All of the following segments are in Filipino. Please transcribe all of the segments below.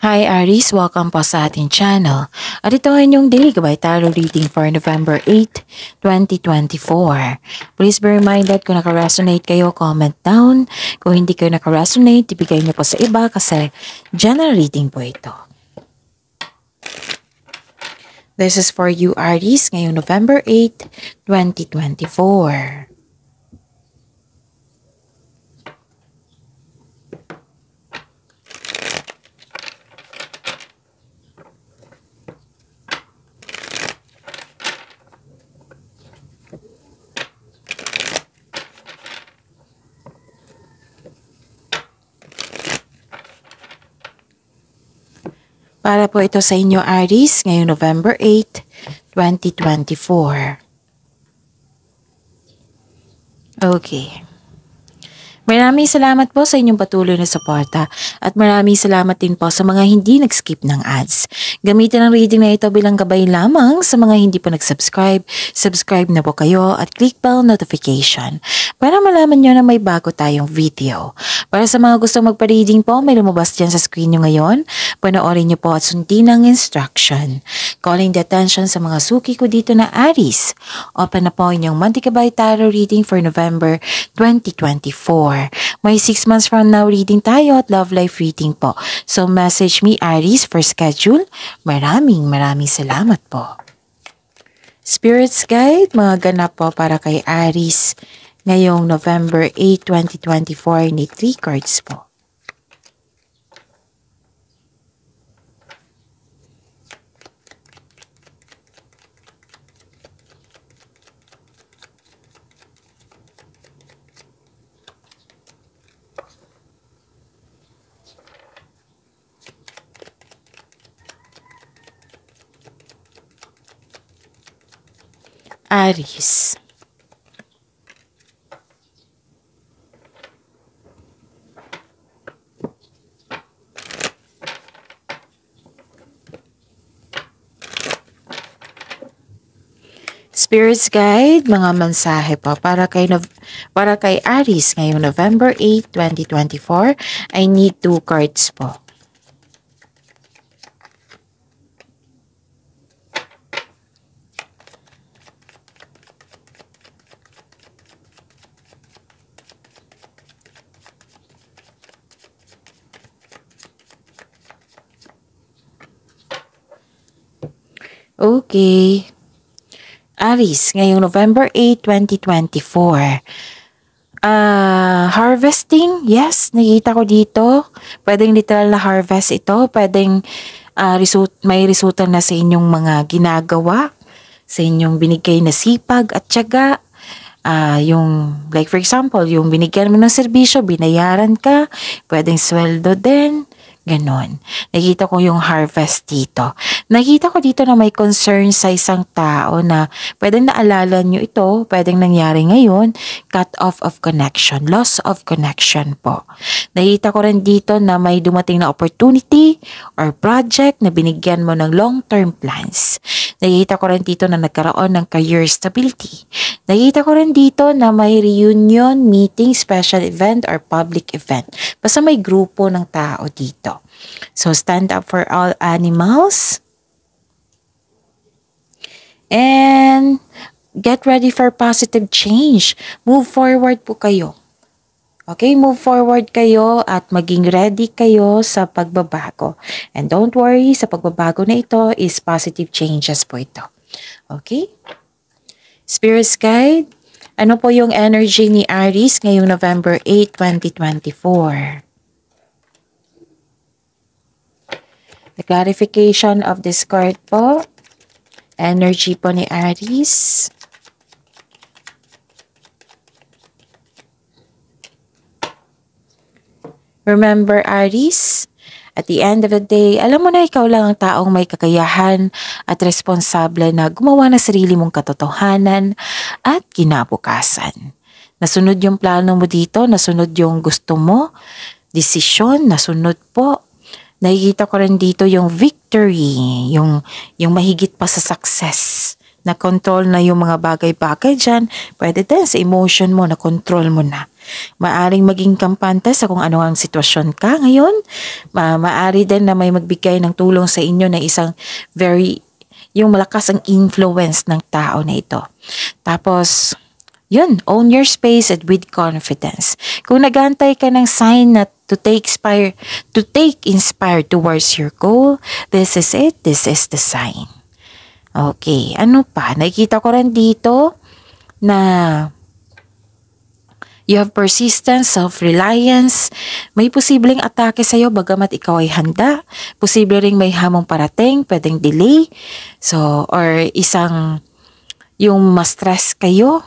Hi Aries, welcome po sa ating channel. At ito ay inyong Daily Gabay Tarot Reading for November 8, 2024. Please be reminded kung naka-resonate kayo, comment down. Kung hindi kayo naka-resonate, ibigay niyo po sa iba kasi general reading po ito. This is for you Aries ngayong November 8, 2024. Para po ito sa inyo Aris, ngayong November 8, 2024. Okay. Maraming salamat po sa inyong patuloy na suporta at maraming salamat din po sa mga hindi nag-skip ng ads. Gamitin ang reading na ito bilang gabay lamang sa mga hindi pa nag-subscribe. Subscribe na po kayo at click bell notification para malaman nyo na may bago tayong video. Para sa mga gusto magpa-reading po, may lumabas dyan sa screen nyo ngayon. Panoorin nyo po at sundin ang instruction. Calling the attention sa mga suki ko dito na Aris. Open na po inyong Kabay Tarot reading for November 2024. November. May 6 months from now reading tayo at love life reading po. So message me Aries for schedule. Maraming maraming salamat po. Spirits Guide, mga ganap po para kay Aries ngayong November 8, 2024 ni 3 cards po. Aries. Spirits Guide, mga mensahe po para kay, Nov para kay Aries ngayong November 8, 2024. I need two cards po. Okay. Aris, ngayong November 8, 2024. Uh, harvesting, yes, nakita ko dito. Pwedeng literal na harvest ito. Pwedeng uh, result, may resulta na sa inyong mga ginagawa, sa inyong binigay na sipag at tiyaga. Uh, yung, like for example, yung binigyan mo ng serbisyo, binayaran ka, pwedeng sweldo din. Ganon. Nakita ko yung harvest dito. Nakita ko dito na may concern sa isang tao na pwedeng naalala nyo ito, pwedeng nangyari ngayon, cut off of connection, loss of connection po. Nakita ko rin dito na may dumating na opportunity or project na binigyan mo ng long-term plans. Nakita ko rin dito na nagkaroon ng career stability. Nakita ko rin dito na may reunion, meeting, special event, or public event. Basta may grupo ng tao dito dito. So, stand up for all animals. And get ready for positive change. Move forward po kayo. Okay, move forward kayo at maging ready kayo sa pagbabago. And don't worry, sa pagbabago na ito is positive changes po ito. Okay? Spirits Guide, ano po yung energy ni Aries ngayong November 8, 2024? The clarification of this card po. Energy po ni Aries. Remember Aries, at the end of the day, alam mo na ikaw lang ang taong may kakayahan at responsable na gumawa ng sarili mong katotohanan at kinabukasan. Nasunod yung plano mo dito, nasunod yung gusto mo, desisyon, nasunod po nakikita ko rin dito yung victory, yung, yung mahigit pa sa success. Na-control na yung mga bagay-bagay dyan. Pwede din sa emotion mo, na-control mo na. Maaring maging kampante sa kung ano ang sitwasyon ka ngayon. Ma maari din na may magbigay ng tulong sa inyo na isang very, yung malakas ang influence ng tao na ito. Tapos, yun, own your space and with confidence. Kung nagantay ka ng sign na to take inspire, to take inspire towards your goal, this is it, this is the sign. Okay, ano pa? Nakikita ko rin dito na You have persistence, self-reliance. May posibleng atake sa'yo bagamat ikaw ay handa. Posible ring may hamong parating, pwedeng delay. So, or isang yung ma-stress kayo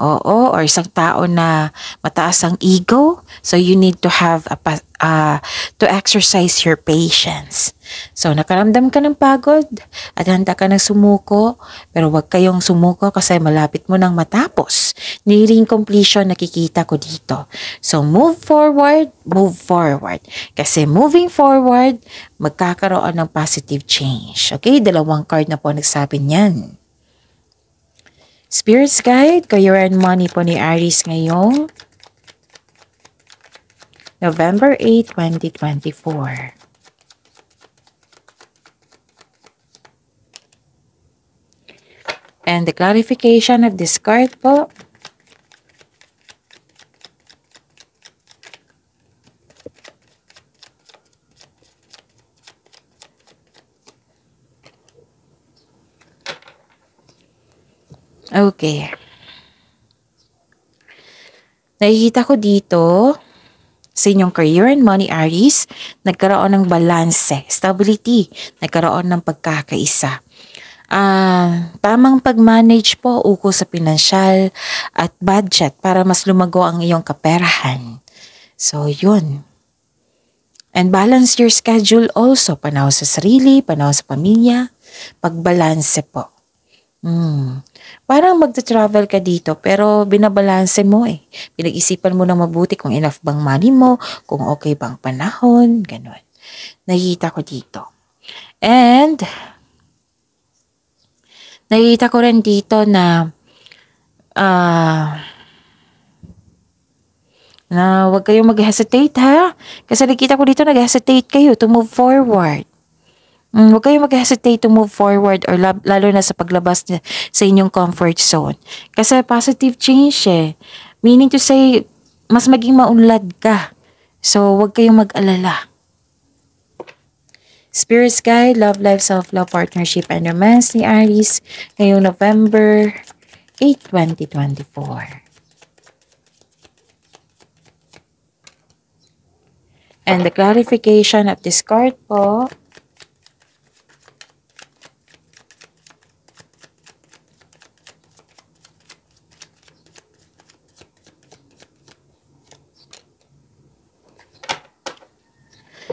Oo, or isang tao na mataas ang ego. So you need to have a uh, to exercise your patience. So nakaramdam ka ng pagod at handa ka ng sumuko, pero huwag kayong sumuko kasi malapit mo nang matapos. Nearing completion nakikita ko dito. So move forward, move forward. Kasi moving forward, magkakaroon ng positive change. Okay, dalawang card na po nagsabi niyan. Spirits Guide, Kayuran Money po ni Aries ngayong November 8, 2024. And the clarification of this card po Okay. Nakikita ko dito sa inyong career and money Aries, nagkaroon ng balance, stability, nagkaroon ng pagkakaisa. Uh, tamang pag-manage po uko sa pinansyal at budget para mas lumago ang iyong kaperahan. So, yun. And balance your schedule also. Panaw sa sarili, panaw sa pamilya. Pagbalanse po. Hmm. Parang magta-travel ka dito pero binabalanse mo eh. Pinag-isipan mo na mabuti kung enough bang money mo, kung okay bang panahon, ganun. Nakita ko dito. And, nakita ko rin dito na uh, na wag kayong mag-hesitate ha. Kasi nakikita ko dito nag-hesitate kayo to move forward. Mm, huwag kayong mag-hesitate to move forward or lab, lalo na sa paglabas niya sa inyong comfort zone. Kasi positive change eh. Meaning to say, mas maging maunlad ka. So, huwag kayong mag-alala. Spirit Guide, Love Life, Self-Love, Partnership, and Romance ni Aries ngayong November 8, 2024. And the clarification of this card po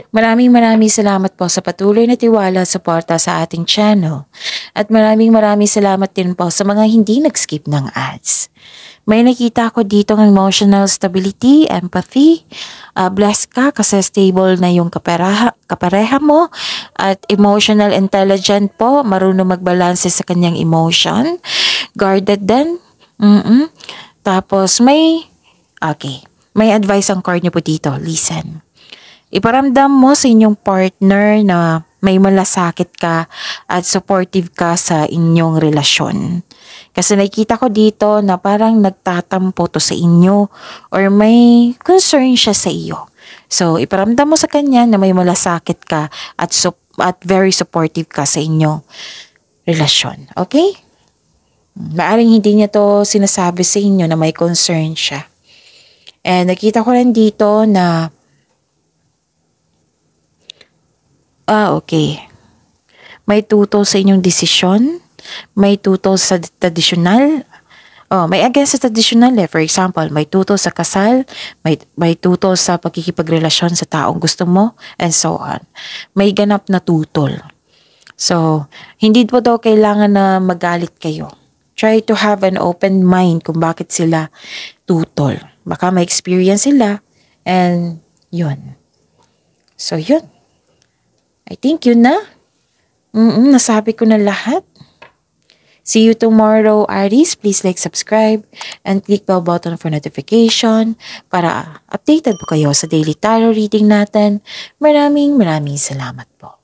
Maraming maraming salamat po sa patuloy na tiwala at suporta sa ating channel. At maraming maraming salamat din po sa mga hindi nag-skip ng ads. May nakita ko dito ng emotional stability, empathy, uh, blessed ka kasi stable na yung kapareha, kapareha mo at emotional intelligent po, marunong magbalanse sa kanyang emotion, guarded din. Mm -mm. Tapos may, okay, may advice ang card niyo po dito, listen. Iparamdam mo sa inyong partner na may malasakit ka at supportive ka sa inyong relasyon. Kasi nakikita ko dito na parang nagtatampo to sa inyo or may concern siya sa iyo. So, iparamdam mo sa kanya na may malasakit ka at, at very supportive ka sa inyong relasyon. Okay? Maaring hindi niya to sinasabi sa inyo na may concern siya. And nakita ko rin dito na Ah, okay. May tutol sa inyong desisyon? May tutol sa traditional, Oh, may against sa traditional eh. For example, may tutol sa kasal, may, may tutol sa pagkikipagrelasyon sa taong gusto mo, and so on. May ganap na tutol. So, hindi po daw kailangan na magalit kayo. Try to have an open mind kung bakit sila tutol. Baka may experience sila, and yun. So, yun. I think yun na. Mm-mm, nasabi ko na lahat. See you tomorrow, Aries. Please like, subscribe, and click bell button for notification para updated po kayo sa daily tarot reading natin. Maraming maraming salamat po.